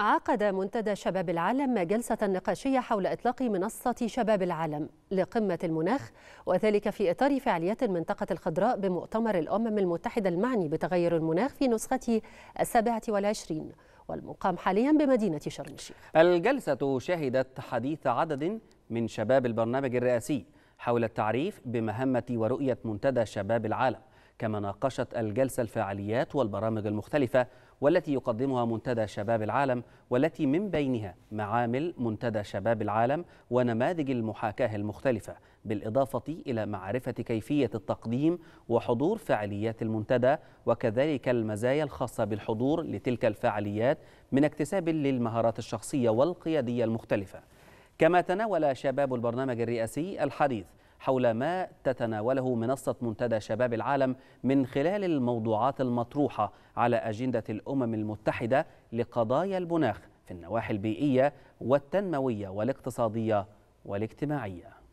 عقد منتدى شباب العالم جلسة نقاشية حول إطلاق منصة شباب العالم لقمة المناخ وذلك في إطار فعاليات المنطقة الخضراء بمؤتمر الأمم المتحدة المعني بتغير المناخ في نسخته السابعة والعشرين والمقام حاليا بمدينة شرم الشيخ الجلسة شهدت حديث عدد من شباب البرنامج الرئاسي حول التعريف بمهمة ورؤية منتدى شباب العالم كما ناقشت الجلسة الفعاليات والبرامج المختلفة والتي يقدمها منتدى شباب العالم والتي من بينها معامل منتدى شباب العالم ونماذج المحاكاة المختلفة بالإضافة إلى معرفة كيفية التقديم وحضور فعاليات المنتدى وكذلك المزايا الخاصة بالحضور لتلك الفعاليات من اكتساب للمهارات الشخصية والقيادية المختلفة كما تناول شباب البرنامج الرئاسي الحديث حول ما تتناوله منصة منتدى شباب العالم من خلال الموضوعات المطروحة على أجندة الأمم المتحدة لقضايا المناخ في النواحي البيئية والتنموية والاقتصادية والاجتماعية